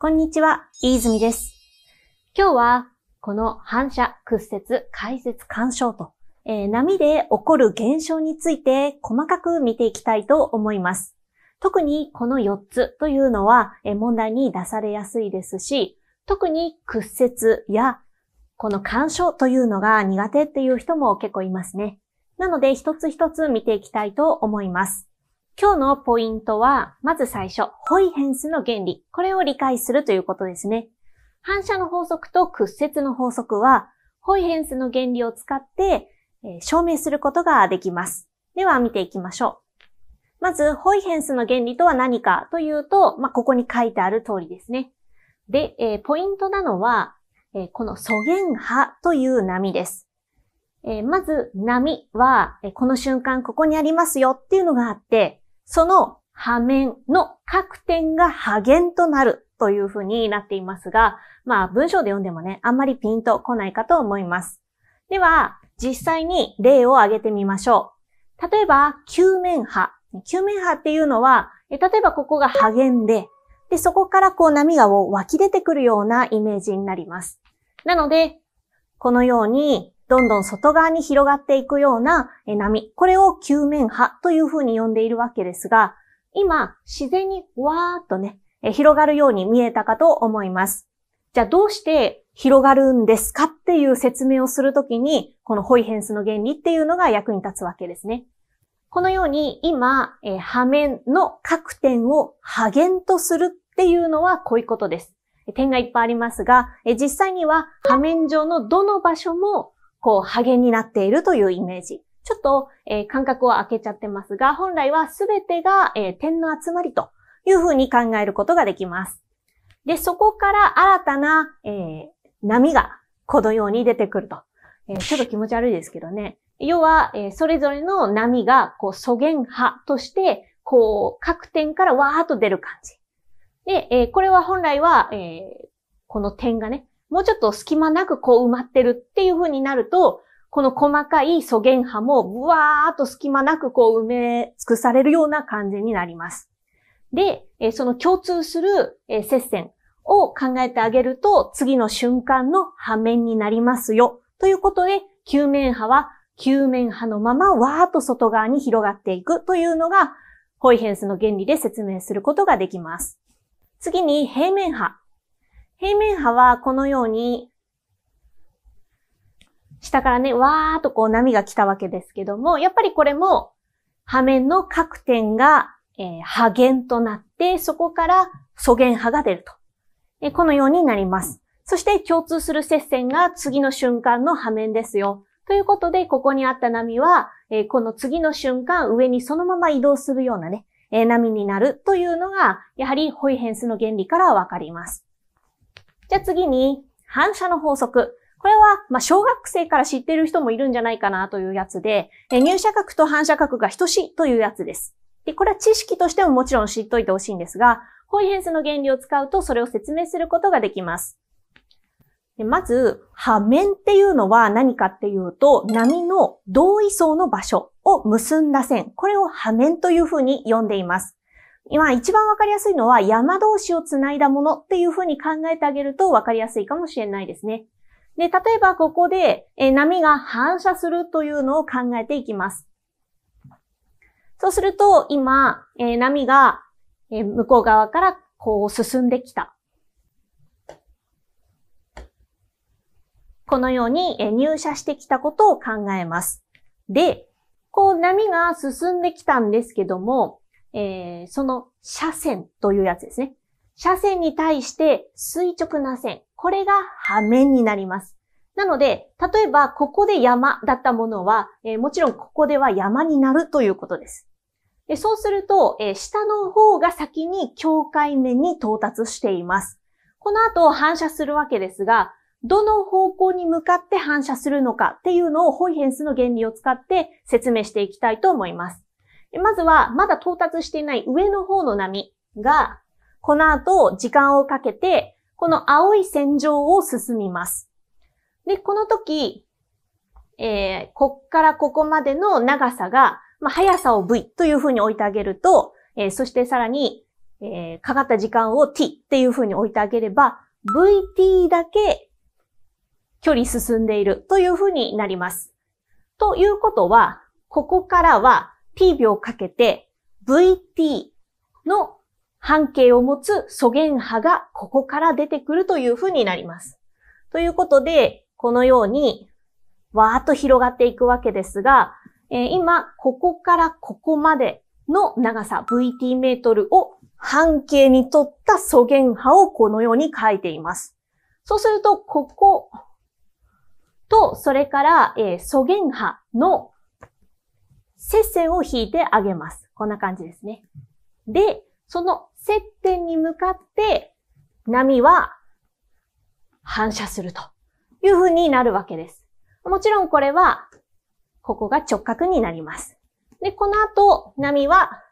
こんにちは、飯泉です。今日は、この反射、屈折、解説、干渉と、えー、波で起こる現象について細かく見ていきたいと思います。特にこの4つというのは、えー、問題に出されやすいですし、特に屈折やこの干渉というのが苦手っていう人も結構いますね。なので一つ一つ見ていきたいと思います。今日のポイントは、まず最初、ホイヘンスの原理。これを理解するということですね。反射の法則と屈折の法則は、ホイヘンスの原理を使って、え証明することができます。では見ていきましょう。まず、ホイヘンスの原理とは何かというと、まあ、ここに書いてある通りですね。で、えー、ポイントなのは、えー、この素原波という波です。えー、まず、波は、えこの瞬間ここにありますよっていうのがあって、その波面の各点が波弦となるというふうになっていますが、まあ文章で読んでもね、あんまりピンとこないかと思います。では、実際に例を挙げてみましょう。例えば、球面波。球面波っていうのは、例えばここが波弦で、で、そこからこう波が湧き出てくるようなイメージになります。なので、このようにどんどん外側に広がっていくような波、これを球面波というふうに呼んでいるわけですが、今、自然にわーっとね、広がるように見えたかと思います。じゃあどうして広がるんですかっていう説明をするときに、このホイヘンスの原理っていうのが役に立つわけですね。このように今、え波面の各点を波源とするっていうのはこういうことです。点がいっぱいありますが、え実際には波面上のどの場所もこう、ゲになっているというイメージ。ちょっと、えー、間隔を空けちゃってますが、本来はすべてが、えー、点の集まりというふうに考えることができます。で、そこから新たな、えー、波がこのように出てくると。えー、ちょっと気持ち悪いですけどね。要は、えー、それぞれの波が、こう、素源波として、こう、各点からわーっと出る感じ。で、えー、これは本来は、えー、この点がね、もうちょっと隙間なくこう埋まってるっていう風になると、この細かい素原波もブワーっと隙間なくこう埋め尽くされるような感じになります。で、その共通する接線を考えてあげると、次の瞬間の波面になりますよ。ということで、球面波は球面波のままわーっと外側に広がっていくというのが、ホイヘンスの原理で説明することができます。次に平面波。平面波はこのように、下からね、わーっとこう波が来たわけですけども、やっぱりこれも波面の各点が、え波源となって、そこから素源波が出ると。このようになります。そして共通する接線が次の瞬間の波面ですよ。ということで、ここにあった波は、えこの次の瞬間上にそのまま移動するようなね、え波になるというのが、やはりホイヘンスの原理からわかります。じゃあ次に、反射の法則。これは、まあ、小学生から知ってる人もいるんじゃないかなというやつで、入射角と反射角が等しいというやつです。で、これは知識としてももちろん知っといてほしいんですが、こういう変数の原理を使うとそれを説明することができます。でまず、波面っていうのは何かっていうと、波の同位相の場所を結んだ線。これを波面というふうに呼んでいます。今一番わかりやすいのは山同士をつないだものっていうふうに考えてあげるとわかりやすいかもしれないですね。で、例えばここで、え波が反射するというのを考えていきます。そうすると、今、え波が、え向こう側からこう進んできた。このように、え入射してきたことを考えます。で、こう波が進んできたんですけども、えー、その斜線というやつですね。斜線に対して垂直な線。これが波面になります。なので、例えば、ここで山だったものは、えー、もちろんここでは山になるということです。でそうすると、えー、下の方が先に境界面に到達しています。この後反射するわけですが、どの方向に向かって反射するのかっていうのをホイヘンスの原理を使って説明していきたいと思います。まずは、まだ到達していない上の方の波が、この後、時間をかけて、この青い線上を進みます。で、この時、えー、こっからここまでの長さが、まあ、速さを V というふうに置いてあげると、えー、そしてさらに、えー、かかった時間を T っていうふうに置いてあげれば、VT だけ距離進んでいるというふうになります。ということは、ここからは t 秒かけて vt の半径を持つ素原波がここから出てくるという風になります。ということで、このように、わーっと広がっていくわけですが、え今、ここからここまでの長さ vt メートルを半径にとった素原波をこのように書いています。そうすると、ここと、それから、えー、素原波の接線を引いてあげます。こんな感じですね。で、その接点に向かって波は反射するという風になるわけです。もちろんこれは、ここが直角になります。で、この後、波は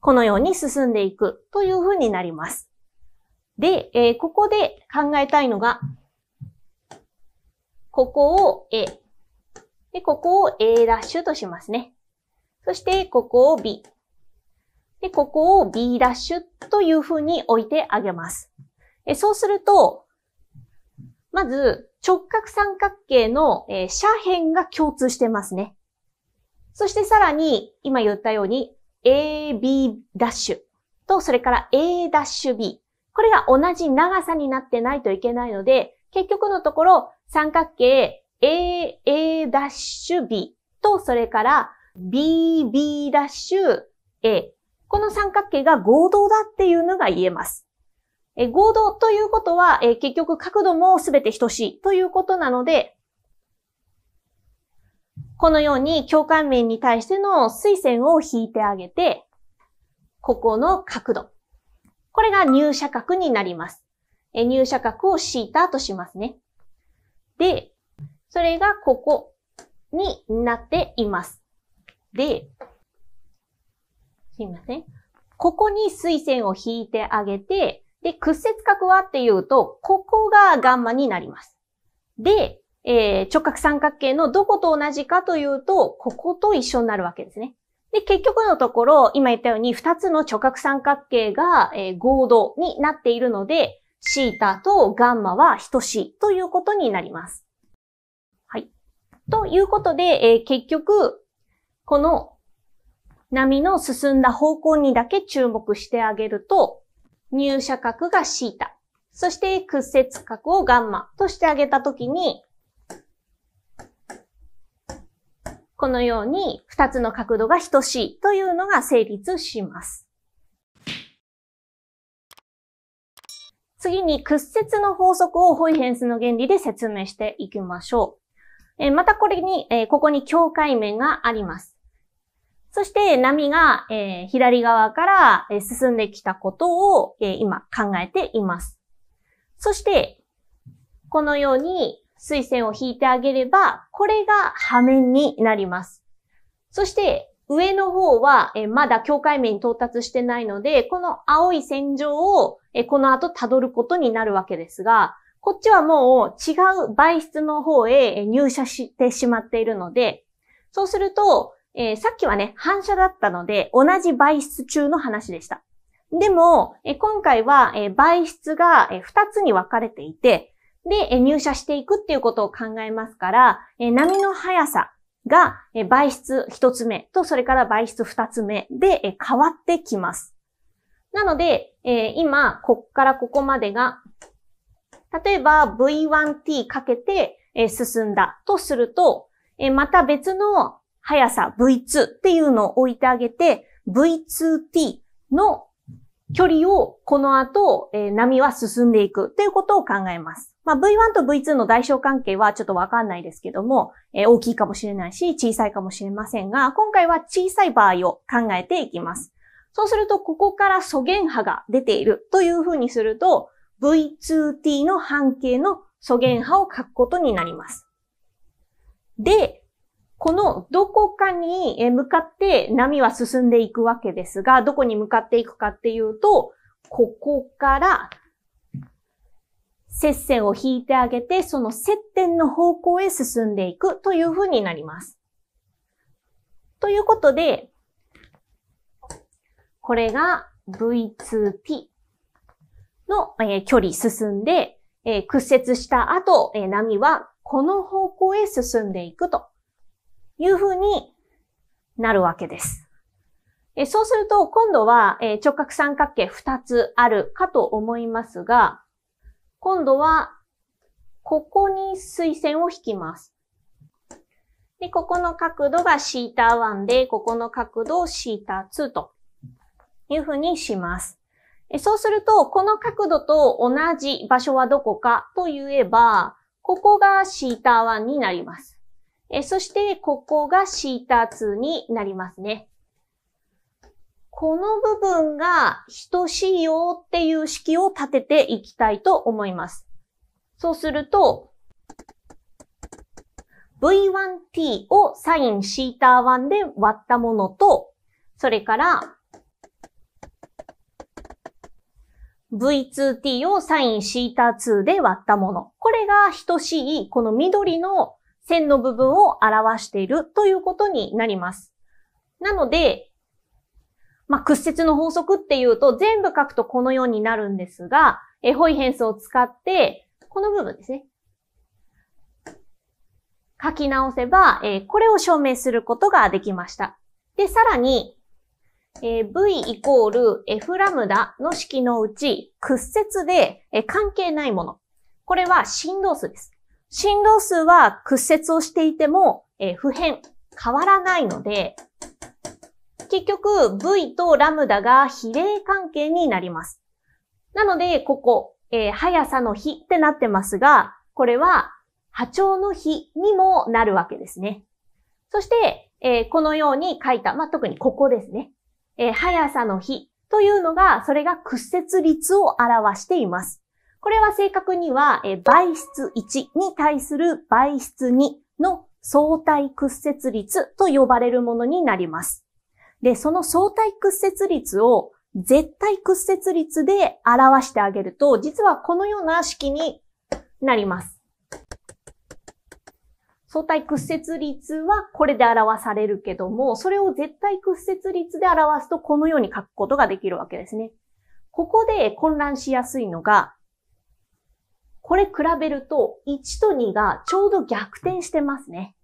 このように進んでいくという風になります。で、えー、ここで考えたいのが、ここを A、でここを A' としますね。そして、ここを B。で、ここを B' ダッシュというふうに置いてあげます。えそうすると、まず、直角三角形の、え斜辺が共通してますね。そしてさらに、今言ったように、AB' ダッシュと、それから A'B ダッシュ。これが同じ長さになってないといけないので、結局のところ、三角形 A、A'B ダッシュと、それから B、B ダッシュ、A。この三角形が合同だっていうのが言えます。え合同ということは、え結局角度もすべて等しいということなので、このように共感面に対しての垂線を引いてあげて、ここの角度。これが入射角になります。え入射角をシータとしますね。で、それがここになっています。で、すいません。ここに水線を引いてあげて、で、屈折角はっていうと、ここがガンマになります。で、えー、直角三角形のどこと同じかというと、ここと一緒になるわけですね。で、結局のところ、今言ったように2つの直角三角形が、えー、合同になっているので、シータとガンマは等しいということになります。はい。ということで、えー、結局、この波の進んだ方向にだけ注目してあげると、入射角がシータ、そして屈折角をガンマとしてあげたときに、このように2つの角度が等しいというのが成立します。次に屈折の法則をホイヘンスの原理で説明していきましょう。えまたこれに、えここに境界面があります。そして波が、えー、左側から、え進んできたことを、えー、今考えています。そして、このように水線を引いてあげれば、これが波面になります。そして、上の方は、えまだ境界面に到達してないので、この青い線上を、えこの後辿ることになるわけですが、こっちはもう違う媒質の方へ入社してしまっているので、そうすると、えー、さっきはね、反射だったので、同じ媒質中の話でした。でも、えー、今回は、えー、媒質が、えー、2つに分かれていて、で、えー、入射していくっていうことを考えますから、えー、波の速さが、えー、媒質1つ目と、それから媒質2つ目で、えー、変わってきます。なので、えー、今、こっからここまでが、例えば V1T かけて、えー、進んだとすると、えー、また別の速さ V2 っていうのを置いてあげて、V2t の距離をこの後、えー、波は進んでいくということを考えます。まあ、V1 と V2 の代償関係はちょっとわかんないですけども、えー、大きいかもしれないし、小さいかもしれませんが、今回は小さい場合を考えていきます。そうすると、ここから素原波が出ているというふうにすると、V2t の半径の素原波を書くことになります。で、このどこかに向かって波は進んでいくわけですが、どこに向かっていくかっていうと、ここから接線を引いてあげて、その接点の方向へ進んでいくというふうになります。ということで、これが V2P の、えー、距離進んで、えー、屈折した後、えー、波はこの方向へ進んでいくというふうになるわけです。そうすると、今度は直角三角形2つあるかと思いますが、今度は、ここに垂線を引きます。で、ここの角度がシータ1で、ここの角度をシータ2というふうにします。そうすると、この角度と同じ場所はどこかと言えば、ここがシータ1になります。えそして、ここがシータ2になりますね。この部分が等しいよっていう式を立てていきたいと思います。そうすると、V1t をサインシータ1で割ったものと、それから V2t をサインシータ2で割ったもの。これが等しい、この緑の線の部分を表しているということになります。なので、まあ、屈折の法則っていうと全部書くとこのようになるんですが、えホイヘンスを使って、この部分ですね。書き直せば、えこれを証明することができました。で、さらに、え v イコール f ラムダの式のうち、屈折で、え関係ないもの。これは振動数です。振動数は屈折をしていても、えー、不変、変わらないので、結局 V とラムダが比例関係になります。なので、ここ、えー、速さの比ってなってますが、これは波長の比にもなるわけですね。そして、えー、このように書いた、まあ、特にここですね。えー、速さの比というのが、それが屈折率を表しています。これは正確には、え倍質1に対する倍質2の相対屈折率と呼ばれるものになります。で、その相対屈折率を絶対屈折率で表してあげると、実はこのような式になります。相対屈折率はこれで表されるけども、それを絶対屈折率で表すとこのように書くことができるわけですね。ここで混乱しやすいのが、これ比べると1と2がちょうど逆転してますね。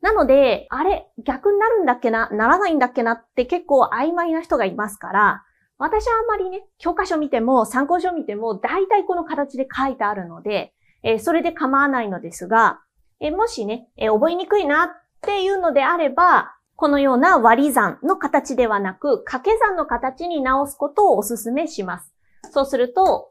なので、あれ、逆になるんだっけな、ならないんだっけなって結構曖昧な人がいますから、私はあんまりね、教科書見ても参考書見ても大体この形で書いてあるので、えー、それで構わないのですが、えー、もしね、えー、覚えにくいなっていうのであれば、このような割り算の形ではなく、掛け算の形に直すことをお勧めします。そうすると、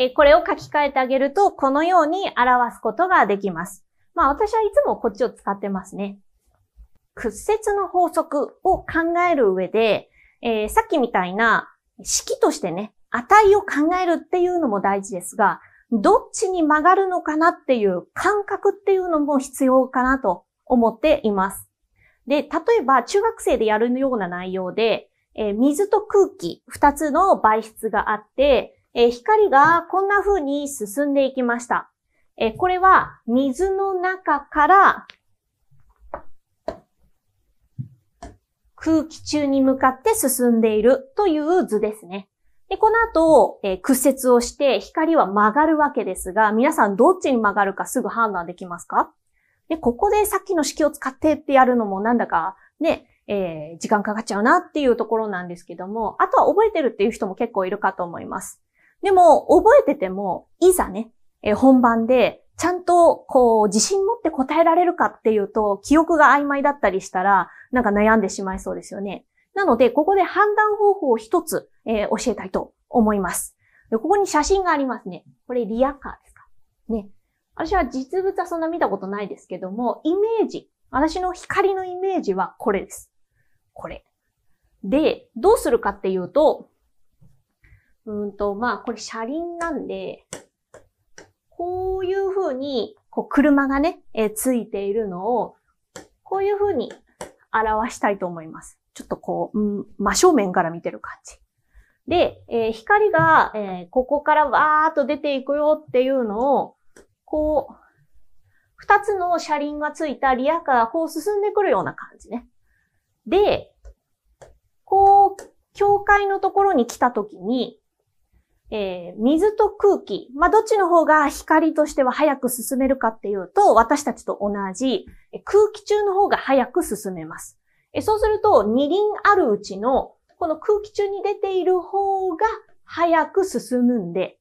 えこれを書き換えてあげると、このように表すことができます。まあ私はいつもこっちを使ってますね。屈折の法則を考える上で、えー、さっきみたいな式としてね、値を考えるっていうのも大事ですが、どっちに曲がるのかなっていう感覚っていうのも必要かなと思っています。で、例えば中学生でやるような内容で、えー、水と空気、二つの媒質があって、え光がこんな風に進んでいきました。えこれは水の中から空気中に向かって進んでいるという図ですね。で、この後、え屈折をして光は曲がるわけですが、皆さんどっちに曲がるかすぐ判断できますかで、ここでさっきの式を使ってってやるのもなんだかね、えー、時間かかっちゃうなっていうところなんですけども、あとは覚えてるっていう人も結構いるかと思います。でも、覚えてても、いざね、え本番で、ちゃんと、こう、自信持って答えられるかっていうと、記憶が曖昧だったりしたら、なんか悩んでしまいそうですよね。なので、ここで判断方法を一つ、えー、教えたいと思います。ここに写真がありますね。これ、リアカーですかね。私は実物はそんな見たことないですけども、イメージ。私の光のイメージはこれです。これ。で、どうするかっていうと、うんと、まあ、これ車輪なんで、こういう風に、こう、車がね、えー、ついているのを、こういう風に表したいと思います。ちょっとこう、うん、真正面から見てる感じ。で、えー、光が、えー、ここからわーっと出ていくよっていうのを、こう、二つの車輪がついたリアカーがこう進んでくるような感じね。で、こう、境界のところに来たときに、えー、水と空気、まあ、どっちの方が光としては早く進めるかっていうと、私たちと同じ、空気中の方が早く進めます。えそうすると、二輪あるうちの、この空気中に出ている方が早く進むんで、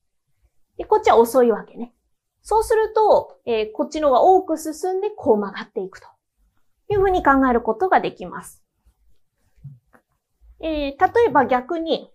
でこっちは遅いわけね。そうすると、えー、こっちの方が多く進んで、こう曲がっていくというふうに考えることができます。えー、例えば逆に、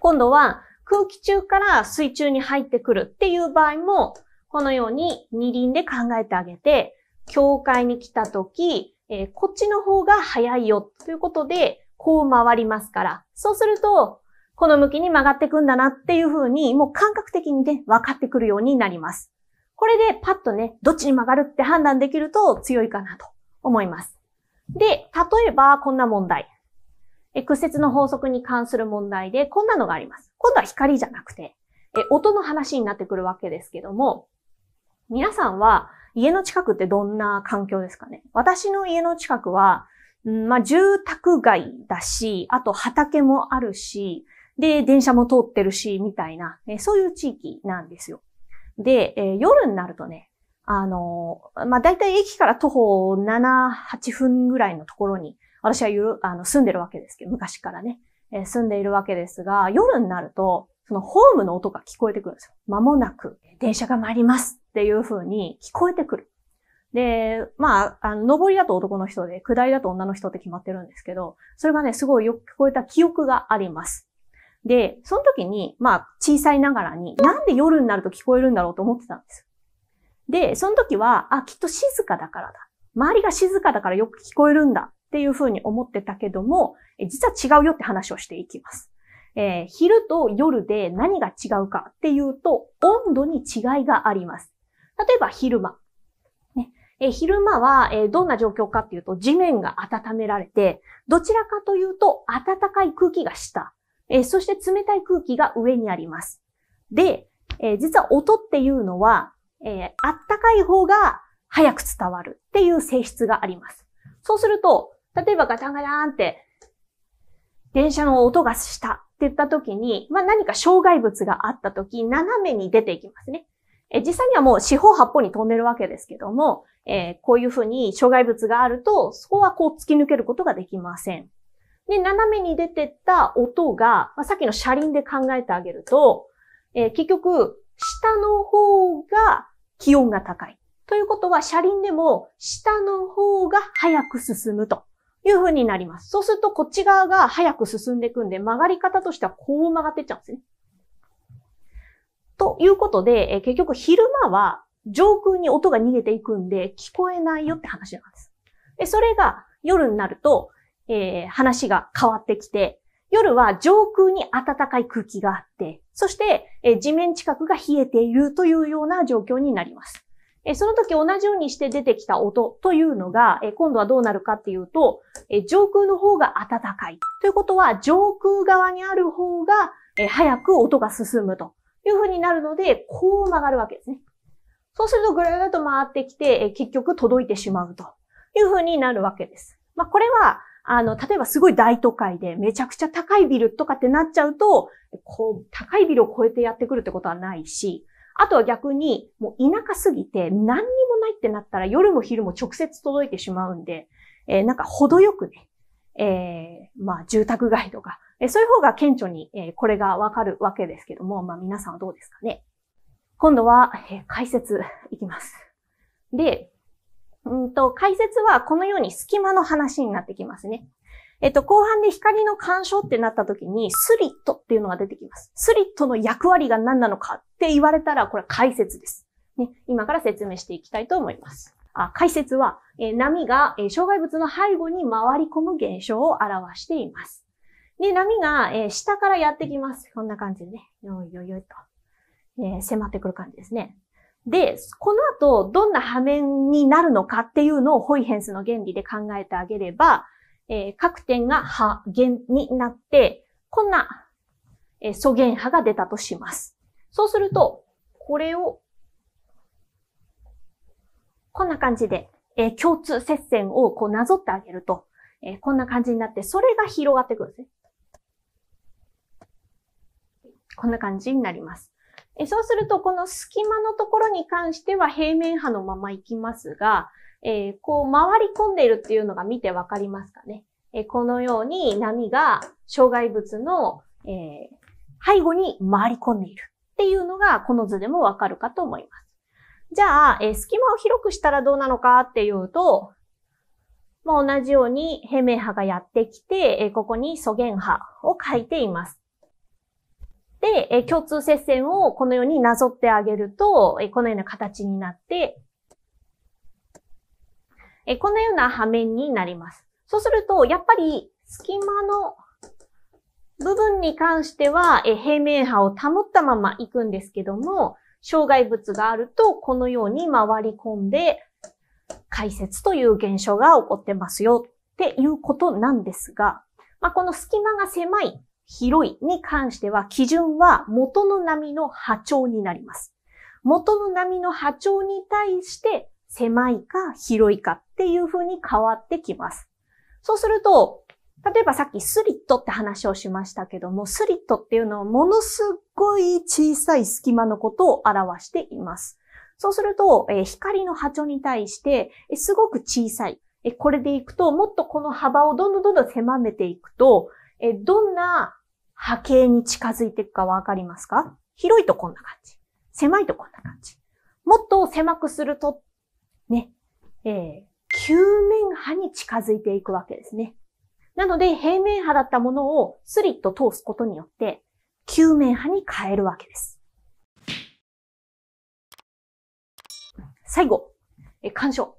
今度は、空気中から水中に入ってくるっていう場合も、このように二輪で考えてあげて、境界に来た時、えー、こっちの方が早いよということで、こう回りますから。そうすると、この向きに曲がってくんだなっていう風に、もう感覚的にね、分かってくるようになります。これでパッとね、どっちに曲がるって判断できると強いかなと思います。で、例えばこんな問題。え屈折の法則に関する問題で、こんなのがあります。今度は光じゃなくて、え音の話になってくるわけですけども、皆さんは家の近くってどんな環境ですかね私の家の近くは、うん、まあ、住宅街だし、あと畑もあるし、で、電車も通ってるし、みたいな、ね、そういう地域なんですよ。で、えー、夜になるとね、あのー、まあ、大体駅から徒歩7、8分ぐらいのところに、私はゆる、あの、住んでるわけですけど、昔からね、えー、住んでいるわけですが、夜になると、そのホームの音が聞こえてくるんですよ。間もなく、電車が参りますっていう風に聞こえてくる。で、まあ、あの、上りだと男の人で、下りだと女の人って決まってるんですけど、それがね、すごいよく聞こえた記憶があります。で、その時に、まあ、小さいながらに、なんで夜になると聞こえるんだろうと思ってたんです。で、その時は、あ、きっと静かだからだ。周りが静かだからよく聞こえるんだっていうふうに思ってたけども、実は違うよって話をしていきます。えー、昼と夜で何が違うかっていうと、温度に違いがあります。例えば昼間。ねえ昼間は、えー、どんな状況かっていうと、地面が温められて、どちらかというと、暖かい空気が下、えそして冷たい空気が上にあります。で、え実は音っていうのは、え暖かい方が早く伝わるっていう性質があります。そうすると、例えばガタンガタンって、電車の音がしたって言った時に、まあ、何か障害物があった時、斜めに出ていきますね。え実際にはもう四方八方に飛んでるわけですけども、えー、こういうふうに障害物があると、そこはこう突き抜けることができません。で、斜めに出てった音が、まあ、さっきの車輪で考えてあげると、えー、結局、下の方が気温が高い。ということは、車輪でも下の方が早く進むという風になります。そうすると、こっち側が早く進んでいくんで、曲がり方としてはこう曲がってっちゃうんですね。ということで、え結局昼間は上空に音が逃げていくんで、聞こえないよって話なんです。で、それが夜になると、えー、話が変わってきて、夜は上空に暖かい空気があって、そして、えー、地面近くが冷えているというような状況になります。えその時同じようにして出てきた音というのが、え今度はどうなるかっていうと、え上空の方が暖かい。ということは、上空側にある方が、え早く音が進むというふうになるので、こう曲がるわけですね。そうするとぐるーっと回ってきて、え結局届いてしまうというふうになるわけです。まあ、これは、あの、例えばすごい大都会でめちゃくちゃ高いビルとかってなっちゃうと、こう、高いビルを越えてやってくるってことはないし、あとは逆に、もう田舎すぎて何にもないってなったら夜も昼も直接届いてしまうんで、えー、なんか程よくね、えー、まあ住宅街とか、えー、そういう方が顕著に、えー、これがわかるわけですけども、まあ皆さんはどうですかね。今度は、えー、解説いきます。で、うんと、解説はこのように隙間の話になってきますね。えっと、後半で光の干渉ってなった時に、スリットっていうのが出てきます。スリットの役割が何なのかって言われたら、これは解説です。ね、今から説明していきたいと思います。あ解説は、えー、波が、えー、障害物の背後に回り込む現象を表しています。で、波が、えー、下からやってきます。こんな感じでね、よいよいよいと、え迫ってくる感じですね。で、この後、どんな波面になるのかっていうのをホイヘンスの原理で考えてあげれば、えー、各点が波弦になって、こんな、えー、素弦波が出たとします。そうすると、これを、こんな感じで、えー、共通接線をこうなぞってあげると、えー、こんな感じになって、それが広がってくるんですね。こんな感じになります。えそうすると、この隙間のところに関しては平面波のままいきますが、えー、こう回り込んでいるっていうのが見てわかりますかね。えー、このように波が障害物の、えー、背後に回り込んでいるっていうのがこの図でもわかるかと思います。じゃあ、え隙間を広くしたらどうなのかっていうと、まあ、同じように平面波がやってきて、えここに素弦波を書いています。で、え共通接線をこのようになぞってあげると、えこのような形になって、えこのような波面になります。そうすると、やっぱり隙間の部分に関しては、え平面波を保ったまま行くんですけども、障害物があると、このように回り込んで、解説という現象が起こってますよっていうことなんですが、まあ、この隙間が狭い、広いに関しては、基準は元の波の波長になります。元の波の波長に対して狭いか広いかっていう風に変わってきます。そうすると、例えばさっきスリットって話をしましたけども、スリットっていうのはものすごい小さい隙間のことを表しています。そうすると、えー、光の波長に対して、えー、すごく小さい、えー。これでいくと、もっとこの幅をどんどんどんどん狭めていくと、えどんな波形に近づいていくかわかりますか広いとこんな感じ。狭いとこんな感じ。もっと狭くするとね、えー、球面波に近づいていくわけですね。なので、平面波だったものをスリット通すことによって、球面波に変えるわけです。最後、え干渉。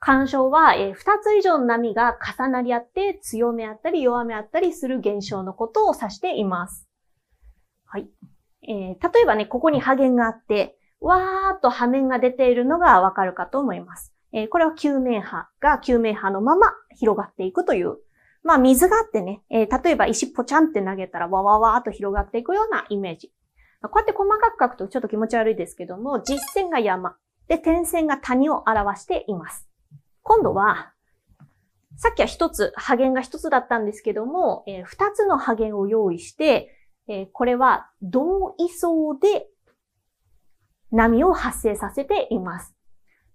干渉は、え2つ以上の波が重なり合って強めあったり弱めあったりする現象のことを指しています。はい。えー、例えばね、ここに波源があって、わーっと波面が出ているのがわかるかと思います。えー、これは救命波が救命波のまま広がっていくという。まあ水があってね、えー、例えば石ぽちゃんって投げたらわわわーっと広がっていくようなイメージ。こうやって細かく書くとちょっと気持ち悪いですけども、実線が山。で、点線が谷を表しています。今度は、さっきは一つ、波源が一つだったんですけども、えー、二つの波源を用意して、えー、これは同位相で波を発生させています。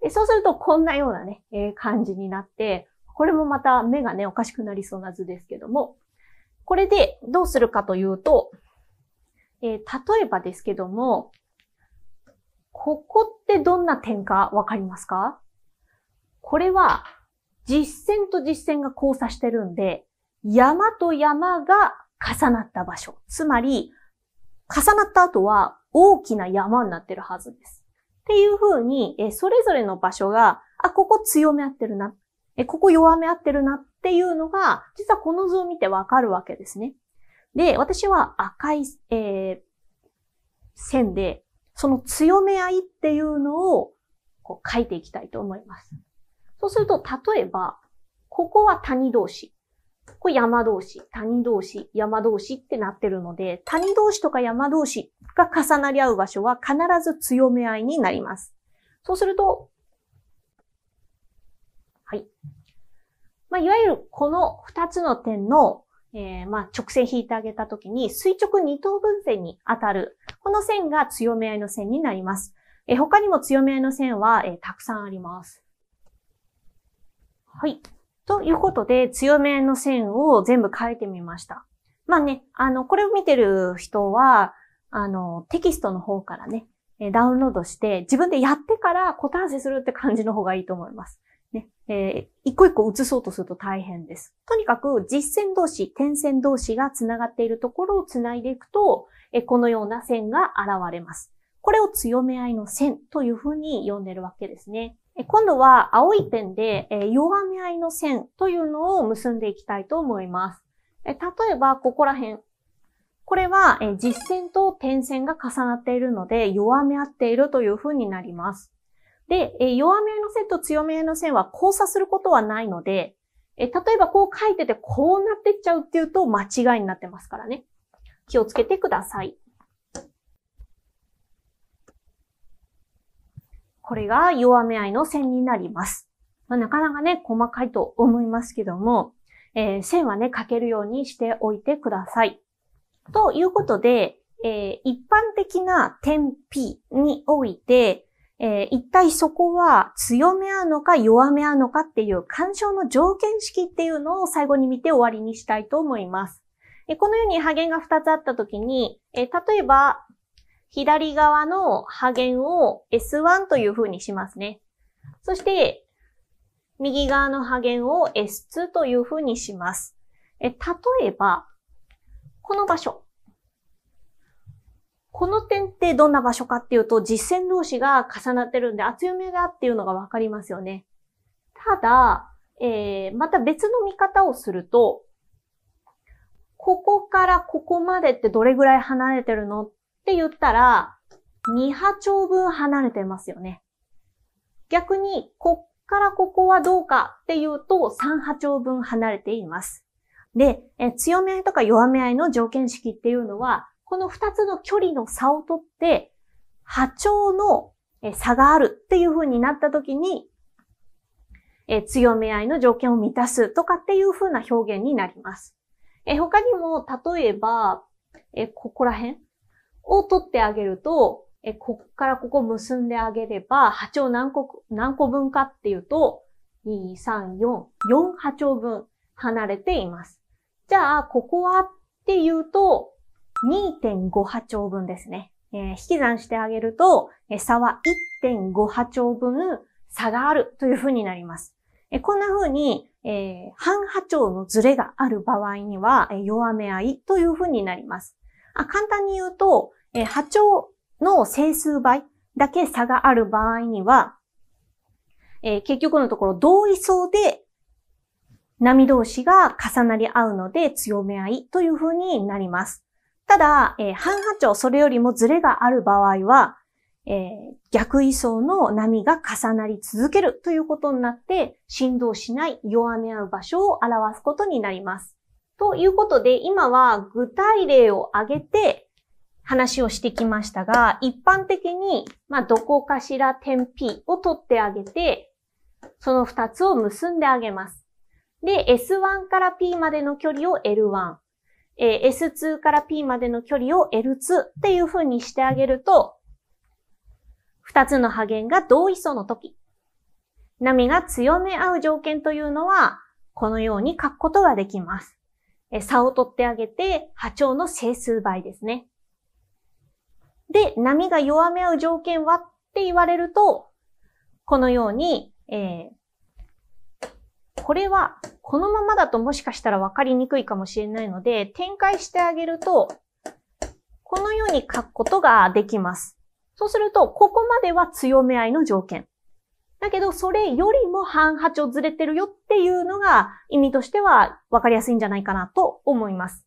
でそうすると、こんなようなね、えー、感じになって、これもまた目がね、おかしくなりそうな図ですけども、これでどうするかというと、えー、例えばですけども、ここってどんな点かわかりますかこれは実線と実線が交差してるんで、山と山が重なった場所。つまり、重なった後は大きな山になってるはずです。っていう風に、えそれぞれの場所が、あ、ここ強め合ってるな、えここ弱め合ってるなっていうのが、実はこの図を見てわかるわけですね。で、私は赤い、えー、線で、その強め合いっていうのをこう書いていきたいと思います。そうすると、例えば、ここは谷同士。これ山同士、谷同士、山同士ってなってるので、谷同士とか山同士が重なり合う場所は必ず強め合いになります。そうすると、はい。まあ、いわゆるこの2つの点の、えー、まあ、直線引いてあげたときに垂直二等分線に当たる、この線が強め合いの線になります。えー、他にも強め合いの線は、えー、たくさんあります。はい。ということで、強めの線を全部書いてみました。まあね、あの、これを見てる人は、あの、テキストの方からね、ダウンロードして、自分でやってから答え合わせするって感じの方がいいと思います。ね、えー、一個一個写そうとすると大変です。とにかく実線同士、点線同士が繋がっているところを繋いでいくと、えこのような線が現れます。これを強め合いの線というふうに呼んでるわけですね。今度は青いペンで弱め合いの線というのを結んでいきたいと思います。例えば、ここら辺。これは実線と点線が重なっているので弱め合っているという風になります。で、弱め合いの線と強め合いの線は交差することはないので、例えばこう書いててこうなってっちゃうっていうと間違いになってますからね。気をつけてください。これが弱め合いの線になります。まあ、なかなかね、細かいと思いますけども、えー、線はね、書けるようにしておいてください。ということで、えー、一般的な点 P において、えー、一体そこは強め合うのか弱め合うのかっていう干渉の条件式っていうのを最後に見て終わりにしたいと思います。このように波限が2つあったときに、例えば左側の波源を S1 という風にしますね。そして、右側の波源を S2 という風にします。え例えば、この場所。この点ってどんな場所かっていうと、実線同士が重なってるんで、厚みがっていうのがわかりますよね。ただ、えー、また別の見方をすると、ここからここまでってどれぐらい離れてるのっって言ったら、2波長分離れてますよね。逆に、こっからここはどうかっていうと、3波長分離れています。で、強め合いとか弱め合いの条件式っていうのは、この2つの距離の差をとって、波長の差があるっていう風になった時に、強め合いの条件を満たすとかっていう風な表現になります。他にも、例えば、ここら辺を取ってあげると、え、こからここ結んであげれば、波長何個、何個分かっていうと、2、3、4、4波長分離れています。じゃあ、ここはっていうと、2.5波長分ですね。えー、引き算してあげると、え差は1.5波長分差があるというふうになります。えこんなふうに、えー、半波長のズレがある場合には、え弱め合いというふうになります。あ簡単に言うと、え波長の整数倍だけ差がある場合には、えー、結局のところ同位相で波同士が重なり合うので強め合いという風になります。ただ、えー、半波長、それよりもズレがある場合は、えー、逆位相の波が重なり続けるということになって、振動しない弱め合う場所を表すことになります。ということで、今は具体例を挙げて、話をしてきましたが、一般的に、まあ、どこかしら点 P を取ってあげて、その2つを結んであげます。で、S1 から P までの距離を L1、えー、S2 から P までの距離を L2 っていう風にしてあげると、2つの波源が同位相の時、波が強め合う条件というのは、このように書くことができます。え差を取ってあげて、波長の整数倍ですね。で、波が弱め合う条件はって言われると、このように、えー、これは、このままだともしかしたら分かりにくいかもしれないので、展開してあげると、このように書くことができます。そうすると、ここまでは強め合いの条件。だけど、それよりも半八をずれてるよっていうのが意味としては分かりやすいんじゃないかなと思います。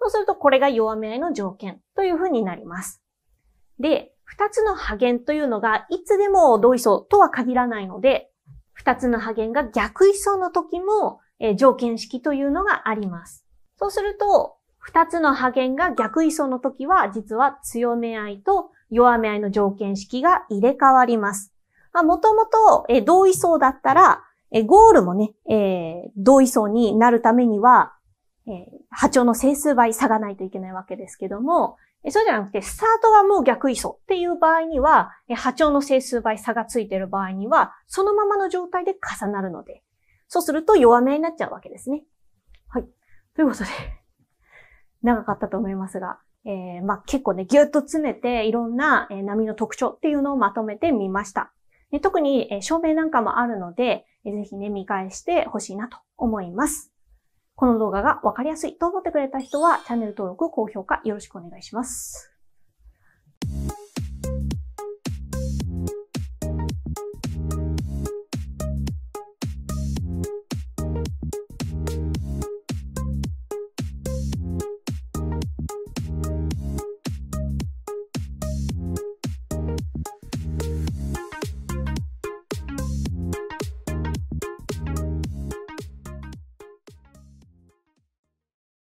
そうすると、これが弱め合いの条件というふうになります。で、二つの波源というのが、いつでも同位相とは限らないので、二つの波源が逆位相の時も、えー、条件式というのがあります。そうすると、二つの波源が逆位相の時は、実は強め合いと弱め合いの条件式が入れ替わります。もともと、同位相だったら、えー、ゴールもね、えー、同位相になるためには、えー、波長の整数倍差がないといけないわけですけども、そうじゃなくて、スタートはもう逆位相っていう場合には、波長の整数倍差がついている場合には、そのままの状態で重なるので、そうすると弱めになっちゃうわけですね。はい。ということで、長かったと思いますが、えー、まあ、結構ね、ぎゅっと詰めて、いろんな、え波の特徴っていうのをまとめてみました。で特に、え明なんかもあるので、えぜひね、見返してほしいなと思います。この動画がわかりやすいと思ってくれた人は、チャンネル登録、高評価よろしくお願いします。